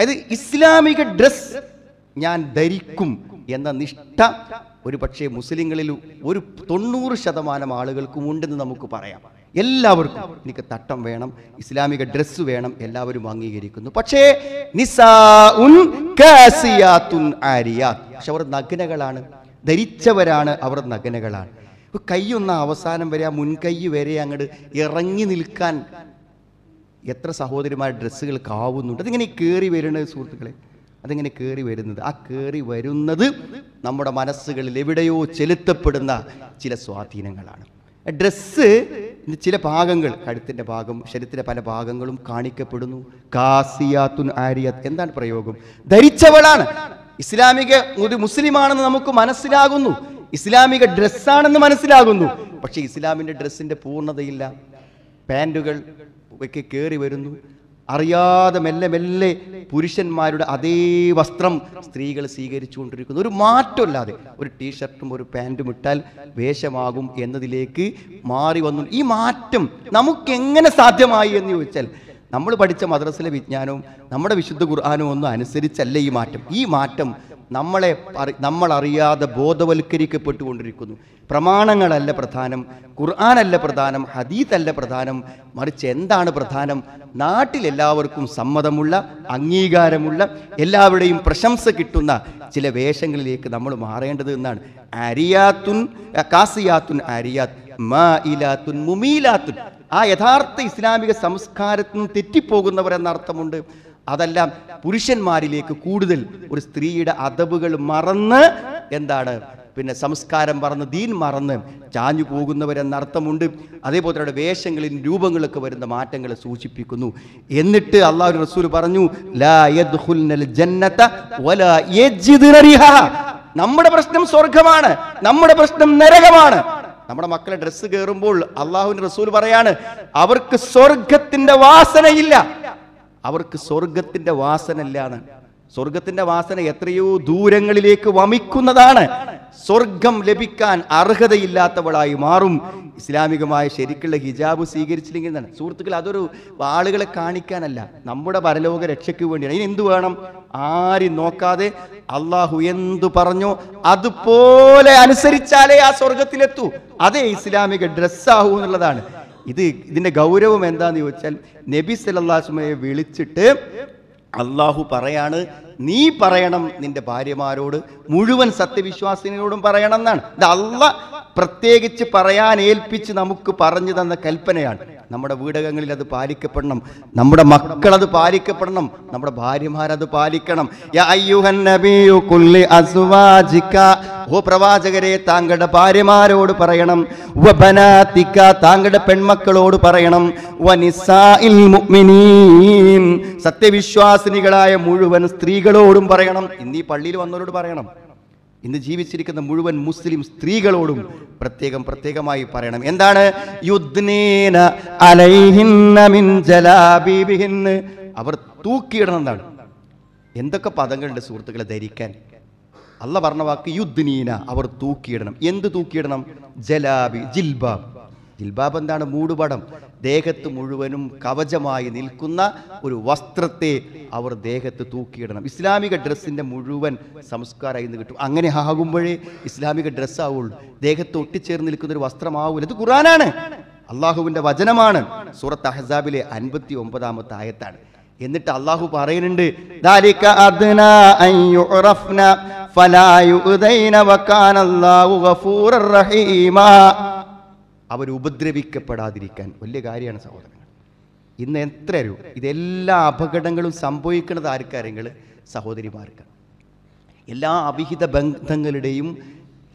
അതായത് ഇസ്ലാമിക ഡ്രസ് ഞാൻ ധരിക്കും എന്ന നിഷ്ഠ ഒരു പക്ഷേ മുസ്ലിങ്ങളിൽ ഒരു തൊണ്ണൂറ് ശതമാനം ആളുകൾക്കും ഉണ്ടെന്ന് നമുക്ക് പറയാം എല്ലാവർക്കും എനിക്ക് തട്ടം വേണം ഇസ്ലാമിക ഡ്രസ്സ് വേണം എല്ലാവരും അംഗീകരിക്കുന്നു പക്ഷേ പക്ഷെ അവർ നഗ്നകളാണ് ധരിച്ചവരാണ് അവർ നഗ്നകളാണ് കൈയൊന്ന അവസാനം വരെ ആ മുൻകൈ വരെ അങ്ങോട്ട് ഇറങ്ങി നിൽക്കാൻ എത്ര സഹോദരിമാർ ഡ്രസ്സുകൾ കാവുന്നുണ്ട് അതിങ്ങനെ കയറി വരുന്നത് സുഹൃത്തുക്കളെ അതിങ്ങനെ കയറി വരുന്നത് ആ കയറി വരുന്നത് നമ്മുടെ മനസ്സുകളിൽ എവിടെയോ ചെലുത്തപ്പെടുന്ന ചില സ്വാധീനങ്ങളാണ് ഡ്രസ്സ് ചില ഭാഗങ്ങൾ കഴുത്തിൻ്റെ ഭാഗം ശരീരത്തിലെ പല ഭാഗങ്ങളും കാണിക്കപ്പെടുന്നു കാസിയാത്തുൻ ആരിയത്ത് എന്താണ് പ്രയോഗം ധരിച്ചവളാണ് ഇസ്ലാമിക ഒരു മുസ്ലിമാണെന്ന് നമുക്ക് മനസ്സിലാകുന്നു ഇസ്ലാമിക ഡ്രസ്സാണെന്ന് മനസ്സിലാകുന്നു പക്ഷേ ഇസ്ലാമിൻ്റെ ഡ്രസ്സിൻ്റെ പൂർണ്ണതയില്ല പാൻറ്റുകൾ ഒക്കെ കയറി വരുന്നു അറിയാതെ മെല്ലെ മെല്ലെ പുരുഷന്മാരുടെ അതേ വസ്ത്രം സ്ത്രീകൾ സ്വീകരിച്ചുകൊണ്ടിരിക്കുന്നു ഒരു മാറ്റമില്ലാതെ ഒരു ടീഷർട്ടും ഒരു പാൻറ്റും ഇട്ടാൽ വേഷമാകും എന്നതിലേക്ക് മാറി വന്നു ഈ മാറ്റം നമുക്കെങ്ങനെ സാധ്യമായി എന്ന് ചോദിച്ചാൽ നമ്മൾ പഠിച്ച മദ്രസിലെ വിജ്ഞാനവും നമ്മുടെ വിശുദ്ധ ഖുർആാനും ഒന്നും അനുസരിച്ചല്ല ഈ മാറ്റം ഈ മാറ്റം നമ്മളെ നമ്മളറിയാതെ ബോധവൽക്കരിക്കപ്പെട്ടുകൊണ്ടിരിക്കുന്നു പ്രമാണങ്ങളല്ല പ്രധാനം ഖുർആാനല്ല പ്രധാനം ഹദീത്തല്ല പ്രധാനം മറിച്ച് എന്താണ് പ്രധാനം നാട്ടിലെല്ലാവർക്കും സമ്മതമുള്ള അംഗീകാരമുള്ള എല്ലാവരുടെയും പ്രശംസ കിട്ടുന്ന ചില വേഷങ്ങളിലേക്ക് നമ്മൾ മാറേണ്ടത് എന്നാണ് അരിയാത്തുൻ കാസിയാത്തുൻ അരിയാത്ത് മായിലാത്തുൻ മുമീലാത്തുൻ ആ യഥാർത്ഥ ഇസ്ലാമിക സംസ്കാരത്തിൽ നിന്ന് തെറ്റിപ്പോകുന്നവരെന്ന അതെല്ലാം പുരുഷന്മാരിലേക്ക് കൂടുതൽ ഒരു സ്ത്രീയുടെ അദബുകൾ മറന്ന് എന്താണ് പിന്നെ സംസ്കാരം മറന്ന് ദീൻ മറന്ന് ചാഞ്ഞു പോകുന്നവരെന്ന അർത്ഥമുണ്ട് അതേപോലെ തന്നെ വേഷങ്ങളിൽ രൂപങ്ങളൊക്കെ വരുന്ന മാറ്റങ്ങളെ സൂചിപ്പിക്കുന്നു എന്നിട്ട് അള്ളാഹു റസൂൽ പറഞ്ഞു നമ്മുടെ പ്രശ്നം സ്വർഗമാണ് നമ്മുടെ പ്രശ്നം നരകമാണ് നമ്മുടെ മക്കളെ ഡ്രസ്സ് കയറുമ്പോൾ അള്ളാഹുവിന് റസൂൽ പറയാണ് അവർക്ക് സ്വർഗത്തിന്റെ വാസനയില്ല അവർക്ക് വാസന വാസനല്ലാണ് സ്വർഗത്തിന്റെ വാസന എത്രയോ ദൂരങ്ങളിലേക്ക് വമിക്കുന്നതാണ് സ്വർഗം ലഭിക്കാൻ അർഹതയില്ലാത്തവളായി മാറും ഇസ്ലാമികമായ ശരിക്കുള്ള ഹിജാബ് സ്വീകരിച്ചില്ലെങ്കിൽ തന്നെ സുഹൃത്തുക്കൾ അതൊരു ആളുകളെ കാണിക്കാനല്ല നമ്മുടെ പരലോക രക്ഷയ്ക്ക് വേണ്ടിയാണ് ഇനി എന്തു വേണം ആരും നോക്കാതെ അള്ളാഹു എന്തു പറഞ്ഞു അതുപോലെ അനുസരിച്ചാലേ ആ സ്വർഗത്തിലെത്തൂ അതേ ഇസ്ലാമിക ഡ്രസ്സാഹൂ എന്നുള്ളതാണ് ഇത് ഇതിൻ്റെ ഗൗരവം എന്താന്ന് ചോദിച്ചാൽ നബി സലല്ലാസ്മയെ വിളിച്ചിട്ട് അള്ളാഹു പറയാണ് നീ പറയണം നിന്റെ ഭാര്യമാരോട് മുഴുവൻ സത്യവിശ്വാസിനോടും പറയണം എന്നാണ് അല്ല പ്രത്യേകിച്ച് പറയാൻ ഏൽപ്പിച്ച് നമുക്ക് പറഞ്ഞു തന്ന കൽപ്പനയാണ് നമ്മുടെ വീടകങ്ങളിൽ അത് പാലിക്കപ്പെടണം നമ്മുടെ മക്കൾ അത് പാലിക്കപ്പെടണം നമ്മുടെ ഭാര്യമാരത് പാലിക്കണം ഓ പ്രവാചകരെ താങ്കളുടെ ഭാര്യമാരോട് പറയണം താങ്കളുടെ പെൺമക്കളോട് പറയണം സത്യവിശ്വാസിനികളായ മുഴുവൻ സ്ത്രീകളോടും പറയണം ഇന്നീ പള്ളിയിൽ വന്നവരോട് പറയണം ഇന്ന് ജീവിച്ചിരിക്കുന്ന മുഴുവൻ മുസ്ലിം സ്ത്രീകളോടും പ്രത്യേകം പ്രത്യേകമായി പറയണം എന്താണ് യുദ്നീന അലൈഹിന്ന മിൻ അവർ തൂക്കിയിടണം എന്നാണ് എന്തൊക്കെ പദങ്ങളുണ്ട് സുഹൃത്തുക്കളെ ധരിക്കാൻ അല്ല പറഞ്ഞ വാക്ക് യുദ്നീന അവർ തൂക്കിയിടണം എന്ത് തൂക്കിയിടണം ജലാബി ജിൽബാബ് ജിൽബാബ് എന്താണ് മൂടുപടം ദേഹത്ത് മുഴുവനും കവചമായി നിൽക്കുന്ന ഒരു വസ്ത്രത്തെ അവർ ദേഹത്ത് തൂക്കിയിടണം ഇസ്ലാമിക ഡ്രസ്സിൻ്റെ മുഴുവൻ സംസ്കാരമായി നിന്ന് കിട്ടും അങ്ങനെ ആകുമ്പോഴേ ഇസ്ലാമിക ഡ്രസ്സാവുള്ളൂ ദേഹത്ത് ഒട്ടിച്ചേർന്ന് നിൽക്കുന്ന ഒരു വസ്ത്രമാവൂല ഇത് ഖുറാനാണ് അള്ളാഹുവിൻ്റെ വചനമാണ് സൂറത്ത് അഹസാബിലെ അൻപത്തി ഒമ്പതാമത്തെ ആയത്താണ് എന്നിട്ട് അള്ളാഹു പറയുന്നുണ്ട് ഫലാ അവർ ഉപദ്രവിക്കപ്പെടാതിരിക്കാൻ വലിയ കാര്യമാണ് സഹോദരങ്ങൾ ഇന്ന് എത്ര ഇതെല്ലാ അപകടങ്ങളും സംഭവിക്കുന്നത് ആർക്കാരെങ്കിൽ സഹോദരിമാർക്ക് എല്ലാ അവിഹിത ബന്ധങ്ങളുടെയും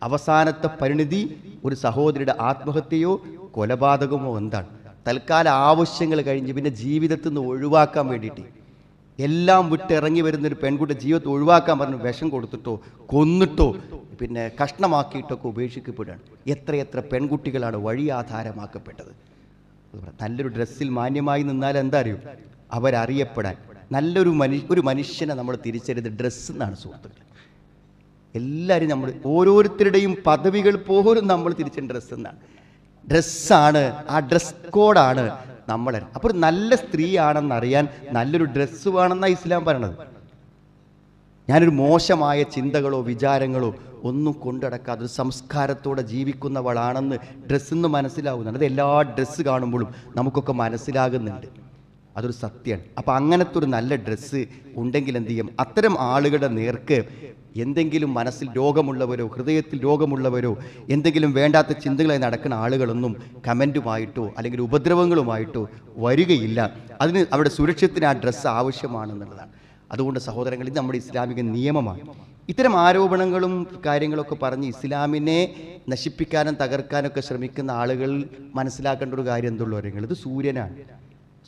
അവസാനത്തെ പരിണിതി ഒരു സഹോദരിയുടെ ആത്മഹത്യയോ കൊലപാതകമോ എന്താണ് തൽക്കാല ആവശ്യങ്ങൾ കഴിഞ്ഞ് പിന്നെ ജീവിതത്തിൽ നിന്ന് ഒഴിവാക്കാൻ വേണ്ടിയിട്ട് എല്ലാം വിട്ടിറങ്ങി വരുന്നൊരു പെൺകുട്ടി ജീവിതത്തെ ഒഴിവാക്കാൻ പറഞ്ഞ് വിഷം കൊടുത്തിട്ടോ കൊന്നിട്ടോ പിന്നെ കഷ്ണമാക്കിയിട്ടൊക്കെ ഉപേക്ഷിക്കപ്പെടുകയാണ് എത്രയെത്ര പെൺകുട്ടികളാണ് വഴിയാധാരമാക്കപ്പെട്ടത് നല്ലൊരു ഡ്രസ്സിൽ മാന്യമായി നിന്നാൽ എന്താ അറിയൂ അവരറിയപ്പെടാൻ നല്ലൊരു മനുഷ്യ ഒരു മനുഷ്യനെ നമ്മൾ തിരിച്ചറിയുന്നത് ഡ്രസ്സ് എന്നാണ് സുഹൃത്തുക്കൾ എല്ലാവരും നമ്മൾ ഓരോരുത്തരുടെയും പദവികൾ പോലും നമ്മൾ തിരിച്ച ഡ്രസ്സ് എന്നാണ് ഡ്രസ്സാണ് ആ ഡ്രസ് കോഡാണ് നമ്മളെ അപ്പോൾ ഒരു നല്ല സ്ത്രീയാണെന്നറിയാൻ നല്ലൊരു ഡ്രസ്സ് വേണമെന്നാണ് ഇസ്ലാം പറയണത് ഞാനൊരു മോശമായ ചിന്തകളോ വിചാരങ്ങളോ ഒന്നും കൊണ്ടടക്കാതെ ഒരു സംസ്കാരത്തോടെ ജീവിക്കുന്നവളാണെന്ന് ഡ്രസ്സിന്ന് മനസ്സിലാവുന്നുണ്ട് അത് എല്ലാ ഡ്രസ്സ് കാണുമ്പോഴും നമുക്കൊക്കെ മനസ്സിലാകുന്നുണ്ട് അതൊരു സത്യമാണ് അപ്പോൾ അങ്ങനത്തെ ഒരു നല്ല ഡ്രസ്സ് ഉണ്ടെങ്കിൽ എന്ത് ചെയ്യും അത്തരം ആളുകളുടെ നേർക്ക് എന്തെങ്കിലും മനസ്സിൽ രോഗമുള്ളവരോ ഹൃദയത്തിൽ രോഗമുള്ളവരോ എന്തെങ്കിലും വേണ്ടാത്ത ചിന്തകളായി നടക്കുന്ന ആളുകളൊന്നും കമൻറ്റുമായിട്ടോ അല്ലെങ്കിൽ ഉപദ്രവങ്ങളുമായിട്ടോ വരികയില്ല അതിന് അവിടെ സുരക്ഷത്തിന് ആ ഡ്രസ്സ് ആവശ്യമാണെന്നുള്ളതാണ് അതുകൊണ്ട് സഹോദരങ്ങൾ ഇത് നമ്മുടെ ഇസ്ലാമിക നിയമമാണ് ഇത്തരം ആരോപണങ്ങളും കാര്യങ്ങളൊക്കെ പറഞ്ഞ് ഇസ്ലാമിനെ നശിപ്പിക്കാനും തകർക്കാനൊക്കെ ശ്രമിക്കുന്ന ആളുകൾ മനസ്സിലാക്കേണ്ട ഒരു കാര്യം എന്തുള്ളവരെങ്കിൽ ഇത് സൂര്യനാണ്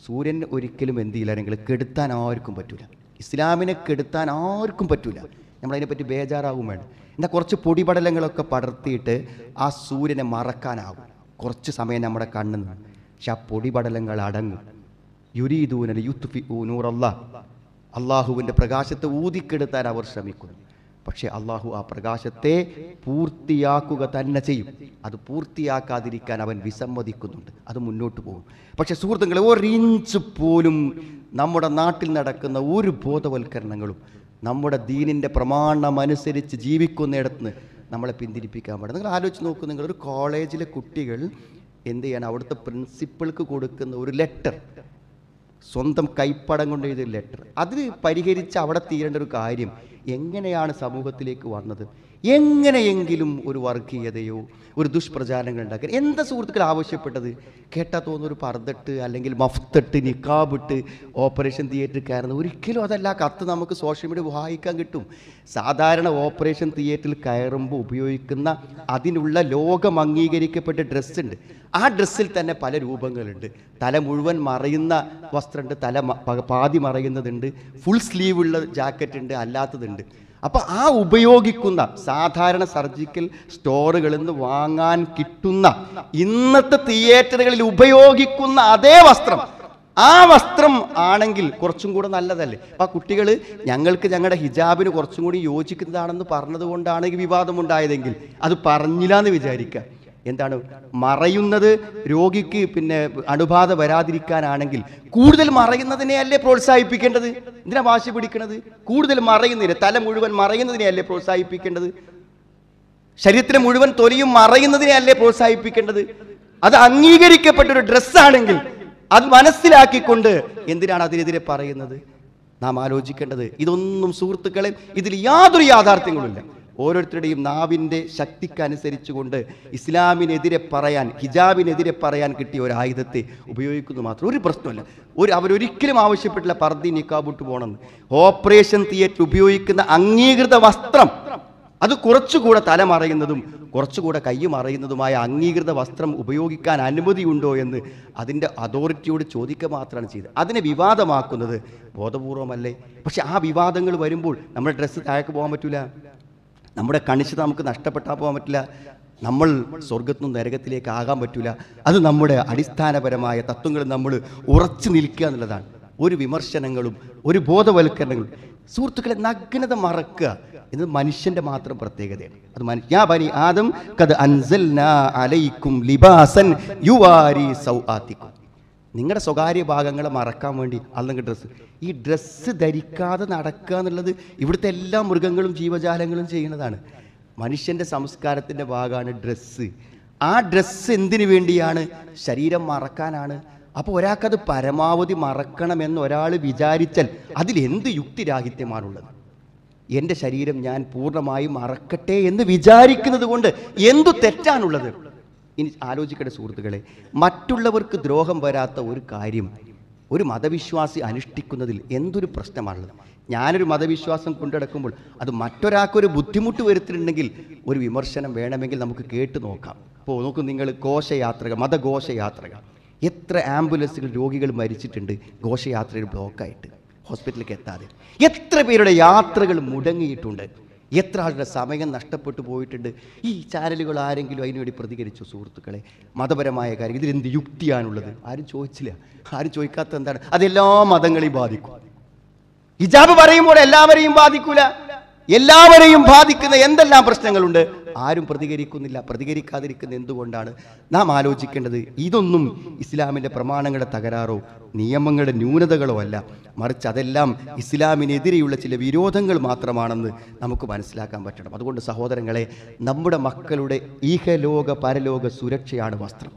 സൂര്യൻ ഒരിക്കലും എന്ത് ചെയ്യില്ല കെടുത്താൻ ആർക്കും പറ്റൂല ഇസ്ലാമിനെ കെടുത്താൻ ആർക്കും പറ്റൂല നമ്മളതിനെപ്പറ്റി ബേജാറാവും വേണം എന്നാൽ കുറച്ച് പൊടിപടലങ്ങളൊക്കെ പടർത്തിയിട്ട് ആ സൂര്യനെ മറക്കാനാവും കുറച്ച് സമയം നമ്മുടെ കണ്ണിൽ നിന്ന് പക്ഷെ ആ പൊടിപടലങ്ങൾ അടങ്ങും യുരീദൂനൽ യൂത്ത് നൂറല്ല അള്ളാഹുവിൻ്റെ പ്രകാശത്തെ ഊതിക്കെടുത്താൻ അവർ ശ്രമിക്കുന്നു പക്ഷേ അള്ളാഹു ആ പ്രകാശത്തെ പൂർത്തിയാക്കുക തന്നെ ചെയ്യും അത് പൂർത്തിയാക്കാതിരിക്കാൻ അവൻ വിസമ്മതിക്കുന്നുണ്ട് അത് മുന്നോട്ട് പോകും പക്ഷേ സുഹൃത്തുക്കളെ ഒരിഞ്ച് പോലും നമ്മുടെ നാട്ടിൽ നടക്കുന്ന ഒരു ബോധവൽക്കരണങ്ങളും നമ്മുടെ ദീനിൻ്റെ പ്രമാണമനുസരിച്ച് നിന്ന് നമ്മളെ പിന്തിരിപ്പിക്കാൻ പാടില്ല നിങ്ങൾ ആലോചിച്ച് നോക്കൂ നിങ്ങളൊരു കോളേജിലെ കുട്ടികൾ എന്ത് ചെയ്യാൻ അവിടുത്തെ പ്രിൻസിപ്പിൾക്ക് കൊടുക്കുന്ന ഒരു ലെറ്റർ സ്വന്തം കൈപ്പടം കൊണ്ട് എഴുതിയ ലെറ്റർ അത് പരിഹരിച്ച് അവിടെ തീരേണ്ട ഒരു കാര്യം എങ്ങനെയാണ് സമൂഹത്തിലേക്ക് വന്നത് എങ്ങനെയെങ്കിലും ഒരു വർഗീയതയോ ഒരു ദുഷ്പ്രചാരങ്ങൾ ഉണ്ടാക്കാൻ എന്താ സുഹൃത്തുക്കൾ ആവശ്യപ്പെട്ടത് കേട്ടാ തോന്നുന്ന ഒരു പർദ്ദട്ട് അല്ലെങ്കിൽ മഫ്തട്ട് നിക്കാബിട്ട് ഓപ്പറേഷൻ തിയേറ്ററിൽ കയറുന്ന ഒരിക്കലും അതല്ല കത്ത് നമുക്ക് സോഷ്യൽ മീഡിയ വായിക്കാൻ കിട്ടും സാധാരണ ഓപ്പറേഷൻ തിയേറ്ററിൽ കയറുമ്പോൾ ഉപയോഗിക്കുന്ന അതിനുള്ള ലോകം അംഗീകരിക്കപ്പെട്ട ഡ്രസ്സുണ്ട് ആ ഡ്രസ്സിൽ തന്നെ പല രൂപങ്ങളുണ്ട് തല മുഴുവൻ മറയുന്ന വസ്ത്രമുണ്ട് തല പാതി മറയുന്നതുണ്ട് ഫുൾ സ്ലീവ് ഉള്ള ജാക്കറ്റ് ഉണ്ട് അല്ലാത്തതുണ്ട് അപ്പോൾ ആ ഉപയോഗിക്കുന്ന സാധാരണ സർജിക്കൽ സ്റ്റോറുകളിൽ നിന്ന് വാങ്ങാൻ കിട്ടുന്ന ഇന്നത്തെ തിയേറ്ററുകളിൽ ഉപയോഗിക്കുന്ന അതേ വസ്ത്രം ആ വസ്ത്രം ആണെങ്കിൽ കുറച്ചും കൂടെ നല്ലതല്ലേ അപ്പം ആ കുട്ടികൾ ഞങ്ങൾക്ക് ഞങ്ങളുടെ ഹിജാബിന് കുറച്ചും കൂടി യോജിക്കുന്നതാണെന്ന് പറഞ്ഞതുകൊണ്ടാണ് ഈ വിവാദമുണ്ടായതെങ്കിൽ അത് പറഞ്ഞില്ല എന്ന് വിചാരിക്കുക എന്താണ് മറയുന്നത് രോഗിക്ക് പിന്നെ അണുബാധ വരാതിരിക്കാനാണെങ്കിൽ കൂടുതൽ മറയുന്നതിനെ അല്ലേ പ്രോത്സാഹിപ്പിക്കേണ്ടത് എന്തിനാ വാശി പിടിക്കുന്നത് കൂടുതൽ മറയുന്നില്ല തല മുഴുവൻ മറയുന്നതിനെ അല്ലേ പ്രോത്സാഹിപ്പിക്കേണ്ടത് ശരീരത്തിന് മുഴുവൻ തൊലിയും മറയുന്നതിനെ അല്ലേ പ്രോത്സാഹിപ്പിക്കേണ്ടത് അത് അംഗീകരിക്കപ്പെട്ട ഒരു ഡ്രസ്സാണെങ്കിൽ അത് മനസ്സിലാക്കിക്കൊണ്ട് എന്തിനാണ് അതിനെതിരെ പറയുന്നത് നാം ആലോചിക്കേണ്ടത് ഇതൊന്നും സുഹൃത്തുക്കളെ ഇതിൽ യാതൊരു യാഥാർത്ഥ്യങ്ങളുമില്ല ഓരോരുത്തരുടെയും നാവിൻ്റെ ശക്തിക്കനുസരിച്ചുകൊണ്ട് ഇസ്ലാമിനെതിരെ പറയാൻ ഹിജാബിനെതിരെ പറയാൻ കിട്ടിയ ഒരു ആയുധത്തെ ഉപയോഗിക്കുന്നു മാത്രം ഒരു പ്രശ്നമല്ല ഒരു അവരൊരിക്കലും ആവശ്യപ്പെട്ടില്ല പർദി നിക്കാബുട്ട് പോകണമെന്ന് ഓപ്പറേഷൻ തിയേറ്റർ ഉപയോഗിക്കുന്ന അംഗീകൃത വസ്ത്രം അത് കുറച്ചുകൂടെ തല മറയുന്നതും കുറച്ചുകൂടെ കൈ മറയുന്നതുമായ അംഗീകൃത വസ്ത്രം ഉപയോഗിക്കാൻ അനുമതിയുണ്ടോ എന്ന് അതിൻ്റെ അതോറിറ്റിയോട് ചോദിക്കുക മാത്രമാണ് ചെയ്തത് അതിനെ വിവാദമാക്കുന്നത് ബോധപൂർവമല്ലേ പക്ഷെ ആ വിവാദങ്ങൾ വരുമ്പോൾ നമ്മുടെ ഡ്രസ്സ് താഴേക്ക് പോകാൻ പറ്റില്ല നമ്മുടെ കണിശത നമുക്ക് നഷ്ടപ്പെട്ടാൽ പോകാൻ പറ്റില്ല നമ്മൾ സ്വർഗത്തു നിന്ന് നരകത്തിലേക്ക് ആകാൻ പറ്റില്ല അത് നമ്മുടെ അടിസ്ഥാനപരമായ തത്വങ്ങൾ നമ്മൾ ഉറച്ചു നിൽക്കുക എന്നുള്ളതാണ് ഒരു വിമർശനങ്ങളും ഒരു ബോധവൽക്കരണങ്ങളും സുഹൃത്തുക്കളെ നഗ്നത മറക്കുക എന്നത് മനുഷ്യന്റെ മാത്രം പ്രത്യേകതയാണ് അത് ഞാൻ ആദം കത് അൻസൽ അലൈക്കും ലിബാസൻ യുവാരി സൗആത്തിക്കും നിങ്ങളുടെ സ്വകാര്യ ഭാഗങ്ങൾ മറക്കാൻ വേണ്ടി അല്ലെങ്കിൽ ഡ്രസ്സ് ഈ ഡ്രസ്സ് ധരിക്കാതെ നടക്കുക എന്നുള്ളത് ഇവിടുത്തെ എല്ലാ മൃഗങ്ങളും ജീവജാലങ്ങളും ചെയ്യുന്നതാണ് മനുഷ്യൻ്റെ സംസ്കാരത്തിൻ്റെ ഭാഗമാണ് ഡ്രസ്സ് ആ ഡ്രസ്സ് എന്തിനു വേണ്ടിയാണ് ശരീരം മറക്കാനാണ് അപ്പോൾ ഒരാൾക്കത് പരമാവധി മറക്കണമെന്ന് ഒരാൾ വിചാരിച്ചാൽ അതിൽ എന്ത് യുക്തിരാഹിത്യമാണുള്ളത് എൻ്റെ ശരീരം ഞാൻ പൂർണ്ണമായും മറക്കട്ടെ എന്ന് വിചാരിക്കുന്നത് കൊണ്ട് എന്തു തെറ്റാണുള്ളത് ഇനി ആലോചിക്കേണ്ട സുഹൃത്തുക്കളെ മറ്റുള്ളവർക്ക് ദ്രോഹം വരാത്ത ഒരു കാര്യം ഒരു മതവിശ്വാസി അനുഷ്ഠിക്കുന്നതിൽ എന്തൊരു പ്രശ്നമാണുള്ളത് ഞാനൊരു മതവിശ്വാസം കൊണ്ടുനടക്കുമ്പോൾ അത് മറ്റൊരാൾക്കൊരു ബുദ്ധിമുട്ട് വരുത്തിയിട്ടുണ്ടെങ്കിൽ ഒരു വിമർശനം വേണമെങ്കിൽ നമുക്ക് കേട്ടു നോക്കാം ഇപ്പോൾ നോക്കും നിങ്ങൾ ഘോഷയാത്രകൾ മതഘോഷയാത്രകൾ എത്ര ആംബുലൻസുകൾ രോഗികൾ മരിച്ചിട്ടുണ്ട് ഘോഷയാത്രയിൽ ബ്ലോക്കായിട്ട് ഹോസ്പിറ്റലിലേക്ക് എത്താതെ എത്ര പേരുടെ യാത്രകൾ മുടങ്ങിയിട്ടുണ്ട് എത്ര ആളുടെ സമയം നഷ്ടപ്പെട്ടു പോയിട്ടുണ്ട് ഈ ചാനലുകൾ ആരെങ്കിലും അതിനുവേണ്ടി പ്രതികരിച്ചു സുഹൃത്തുക്കളെ മതപരമായ കാര്യം ഇതിലെന്ത് യുക്തിയാണുള്ളത് ആരും ചോദിച്ചില്ല ആരും ചോദിക്കാത്ത എന്താണ് അതെല്ലാ മതങ്ങളെയും ബാധിക്കും ഹിജാബ് പറയുമ്പോൾ എല്ലാവരെയും ബാധിക്കൂല എല്ലാവരെയും ബാധിക്കുന്ന എന്തെല്ലാം പ്രശ്നങ്ങളുണ്ട് ആരും പ്രതികരിക്കുന്നില്ല പ്രതികരിക്കാതിരിക്കുന്ന എന്തുകൊണ്ടാണ് നാം ആലോചിക്കേണ്ടത് ഇതൊന്നും ഇസ്ലാമിൻ്റെ പ്രമാണങ്ങളുടെ തകരാറോ നിയമങ്ങളുടെ ന്യൂനതകളോ അല്ല മറിച്ച് അതെല്ലാം ഇസ്ലാമിനെതിരെയുള്ള ചില വിരോധങ്ങൾ മാത്രമാണെന്ന് നമുക്ക് മനസ്സിലാക്കാൻ പറ്റണം അതുകൊണ്ട് സഹോദരങ്ങളെ നമ്മുടെ മക്കളുടെ ഈഹലോക പരലോക സുരക്ഷയാണ് വസ്ത്രം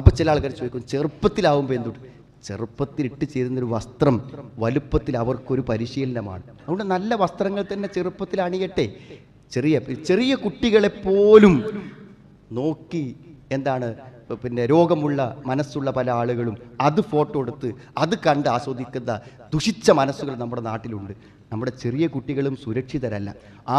അപ്പോൾ ചില ആൾക്കാർ ചോദിക്കും ചെറുപ്പത്തിലാവുമ്പോൾ എന്തുണ്ട് ചെറുപ്പത്തിൽ ഇട്ട് ചേരുന്നൊരു വസ്ത്രം വലുപ്പത്തിൽ അവർക്കൊരു പരിശീലനമാണ് അതുകൊണ്ട് നല്ല വസ്ത്രങ്ങൾ തന്നെ ചെറുപ്പത്തിൽ അണിയട്ടെ ചെറിയ ചെറിയ കുട്ടികളെപ്പോലും നോക്കി എന്താണ് പിന്നെ രോഗമുള്ള മനസ്സുള്ള പല ആളുകളും അത് ഫോട്ടോ എടുത്ത് അത് കണ്ട് ആസ്വദിക്കുന്ന ദുഷിച്ച മനസ്സുകൾ നമ്മുടെ നാട്ടിലുണ്ട് നമ്മുടെ ചെറിയ കുട്ടികളും സുരക്ഷിതരല്ല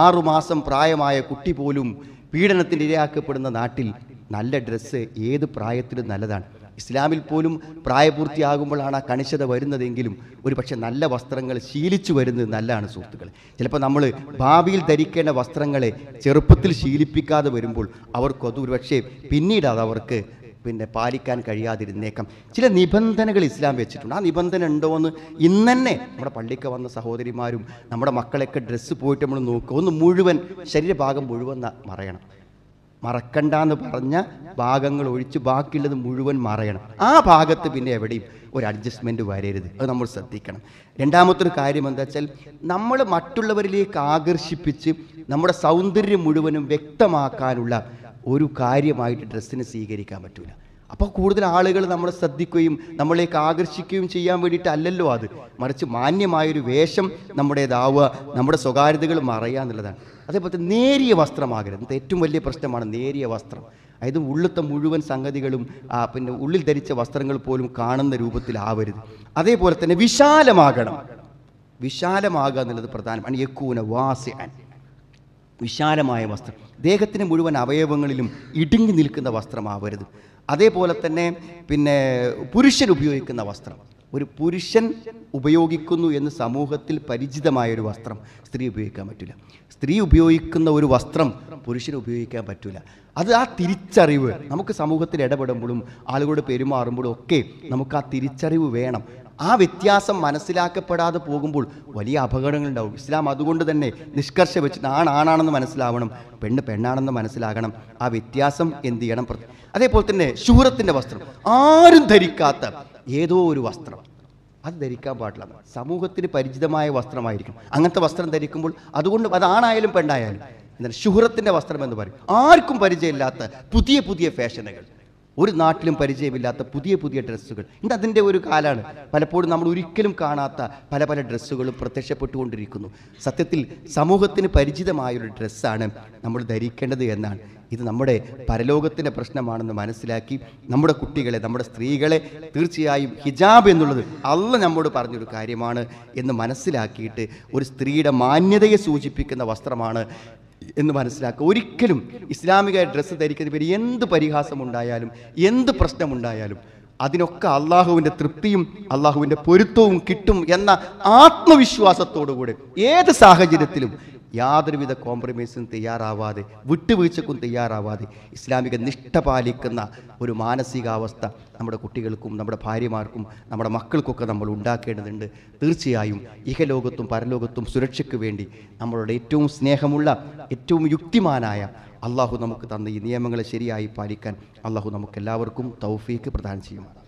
ആറുമാസം പ്രായമായ കുട്ടി പോലും പീഡനത്തിന് ഇരയാക്കപ്പെടുന്ന നാട്ടിൽ നല്ല ഡ്രസ്സ് ഏത് പ്രായത്തിലും നല്ലതാണ് ഇസ്ലാമിൽ പോലും പ്രായപൂർത്തിയാകുമ്പോഴാണ് ആ കണിശത വരുന്നതെങ്കിലും ഒരു പക്ഷേ നല്ല വസ്ത്രങ്ങൾ ശീലിച്ചു വരുന്നത് നല്ലതാണ് സുഹൃത്തുക്കൾ ചിലപ്പോൾ നമ്മൾ ഭാവിയിൽ ധരിക്കേണ്ട വസ്ത്രങ്ങളെ ചെറുപ്പത്തിൽ ശീലിപ്പിക്കാതെ വരുമ്പോൾ അവർക്ക് ഒരു പക്ഷേ പിന്നീട് അതവർക്ക് അവർക്ക് പിന്നെ പാലിക്കാൻ കഴിയാതിരുന്നേക്കാം ചില നിബന്ധനകൾ ഇസ്ലാം വെച്ചിട്ടുണ്ട് ആ നിബന്ധന ഉണ്ടോ എന്ന് ഇന്ന് തന്നെ നമ്മുടെ പള്ളിക്ക് വന്ന സഹോദരിമാരും നമ്മുടെ മക്കളൊക്കെ ഡ്രസ്സ് പോയിട്ട് നമ്മൾ നോക്കുക ഒന്ന് മുഴുവൻ ശരീരഭാഗം മുഴുവൻ മറയണം മറക്കണ്ട എന്ന് പറഞ്ഞ ഭാഗങ്ങൾ ഒഴിച്ച് ബാക്കിയുള്ളത് മുഴുവൻ മറയണം ആ ഭാഗത്ത് പിന്നെ എവിടെയും ഒരു അഡ്ജസ്റ്റ്മെൻറ്റ് വരരുത് അത് നമ്മൾ ശ്രദ്ധിക്കണം രണ്ടാമത്തൊരു കാര്യം എന്താ വെച്ചാൽ നമ്മൾ മറ്റുള്ളവരിലേക്ക് ആകർഷിപ്പിച്ച് നമ്മുടെ സൗന്ദര്യം മുഴുവനും വ്യക്തമാക്കാനുള്ള ഒരു കാര്യമായിട്ട് ഡ്രസ്സിനെ സ്വീകരിക്കാൻ പറ്റില്ല അപ്പോൾ കൂടുതൽ ആളുകൾ നമ്മളെ ശ്രദ്ധിക്കുകയും നമ്മളേക്ക് ആകർഷിക്കുകയും ചെയ്യാൻ വേണ്ടിയിട്ട് അല്ലല്ലോ അത് മറിച്ച് മാന്യമായൊരു വേഷം നമ്മുടേതാവുക നമ്മുടെ സ്വകാര്യതകൾ മറയുക എന്നുള്ളതാണ് അതേപോലെ തന്നെ നേരിയ വസ്ത്രമാകരുത് ഏറ്റവും വലിയ പ്രശ്നമാണ് നേരിയ വസ്ത്രം അതായത് ഉള്ളത്തെ മുഴുവൻ സംഗതികളും പിന്നെ ഉള്ളിൽ ധരിച്ച വസ്ത്രങ്ങൾ പോലും കാണുന്ന രൂപത്തിലാവരുത് അതേപോലെ തന്നെ വിശാലമാകണം വിശാലമാകുക എന്നുള്ളത് പ്രധാനമാണ് യക്കൂന വാസ്യാൻ വിശാലമായ വസ്ത്രം ദേഹത്തിന് മുഴുവൻ അവയവങ്ങളിലും ഇടുങ്ങി നിൽക്കുന്ന വസ്ത്രമാവരുത് അതേപോലെ തന്നെ പിന്നെ പുരുഷൻ ഉപയോഗിക്കുന്ന വസ്ത്രം ഒരു പുരുഷൻ ഉപയോഗിക്കുന്നു എന്ന് സമൂഹത്തിൽ പരിചിതമായ ഒരു വസ്ത്രം സ്ത്രീ ഉപയോഗിക്കാൻ പറ്റില്ല സ്ത്രീ ഉപയോഗിക്കുന്ന ഒരു വസ്ത്രം പുരുഷന് ഉപയോഗിക്കാൻ പറ്റില്ല അത് ആ തിരിച്ചറിവ് നമുക്ക് സമൂഹത്തിൽ ഇടപെടുമ്പോഴും ആളുകളോട് പെരുമാറുമ്പോഴും ഒക്കെ നമുക്ക് ആ തിരിച്ചറിവ് വേണം ആ വ്യത്യാസം മനസ്സിലാക്കപ്പെടാതെ പോകുമ്പോൾ വലിയ അപകടങ്ങളുണ്ടാവും ഇസ്ലാം അതുകൊണ്ട് തന്നെ നിഷ്കർഷ വെച്ച് ആണാണെന്ന് മനസ്സിലാവണം പെണ്ണ് പെണ്ണാണെന്ന് മനസ്സിലാകണം ആ വ്യത്യാസം എന്ത് ചെയ്യണം അതേപോലെ തന്നെ ശൂരത്തിൻ്റെ വസ്ത്രം ആരും ധരിക്കാത്ത ഏതോ ഒരു വസ്ത്രം അത് ധരിക്കാൻ പാടില്ല സമൂഹത്തിന് പരിചിതമായ വസ്ത്രമായിരിക്കും അങ്ങനത്തെ വസ്ത്രം ധരിക്കുമ്പോൾ അതുകൊണ്ട് അതാണായാലും പെണ്ണായാലും എന്നാൽ ശുഹുറത്തിൻ്റെ വസ്ത്രം എന്ന് പറയും ആർക്കും പരിചയമില്ലാത്ത പുതിയ പുതിയ ഫാഷനുകൾ ഒരു നാട്ടിലും പരിചയമില്ലാത്ത പുതിയ പുതിയ ഡ്രസ്സുകൾ ഇന്ന് അതിൻ്റെ ഒരു കാലാണ് പലപ്പോഴും നമ്മൾ ഒരിക്കലും കാണാത്ത പല പല ഡ്രസ്സുകളും പ്രത്യക്ഷപ്പെട്ടുകൊണ്ടിരിക്കുന്നു സത്യത്തിൽ സമൂഹത്തിന് പരിചിതമായൊരു ഡ്രസ്സാണ് നമ്മൾ ധരിക്കേണ്ടത് എന്നാണ് ഇത് നമ്മുടെ പരലോകത്തിൻ്റെ പ്രശ്നമാണെന്ന് മനസ്സിലാക്കി നമ്മുടെ കുട്ടികളെ നമ്മുടെ സ്ത്രീകളെ തീർച്ചയായും ഹിജാബ് എന്നുള്ളത് അല്ല നമ്മോട് പറഞ്ഞൊരു കാര്യമാണ് എന്ന് മനസ്സിലാക്കിയിട്ട് ഒരു സ്ത്രീയുടെ മാന്യതയെ സൂചിപ്പിക്കുന്ന വസ്ത്രമാണ് എന്ന് മനസ്സിലാക്കുക ഒരിക്കലും ഇസ്ലാമിക ഡ്രസ്സ് ധരിക്കുന്ന പേര് എന്ത് പരിഹാസമുണ്ടായാലും എന്ത് പ്രശ്നമുണ്ടായാലും അതിനൊക്കെ അള്ളാഹുവിൻ്റെ തൃപ്തിയും അള്ളാഹുവിൻ്റെ പൊരുത്തവും കിട്ടും എന്ന ആത്മവിശ്വാസത്തോടുകൂടെ ഏത് സാഹചര്യത്തിലും യാതൊരുവിധ കോംപ്രമൈസും തയ്യാറാവാതെ വിട്ടുവീഴ്ചക്കും തയ്യാറാവാതെ ഇസ്ലാമിക നിഷ്ഠ പാലിക്കുന്ന ഒരു മാനസികാവസ്ഥ നമ്മുടെ കുട്ടികൾക്കും നമ്മുടെ ഭാര്യമാർക്കും നമ്മുടെ മക്കൾക്കൊക്കെ നമ്മൾ ഉണ്ടാക്കേണ്ടതുണ്ട് തീർച്ചയായും ഇഹലോകത്തും പരലോകത്തും സുരക്ഷയ്ക്ക് വേണ്ടി നമ്മളുടെ ഏറ്റവും സ്നേഹമുള്ള ഏറ്റവും യുക്തിമാനായ അള്ളാഹു നമുക്ക് തന്ന ഈ നിയമങ്ങളെ ശരിയായി പാലിക്കാൻ അള്ളാഹു നമുക്കെല്ലാവർക്കും തൗഫീക്ക് പ്രദാനം ചെയ്യുമാണ്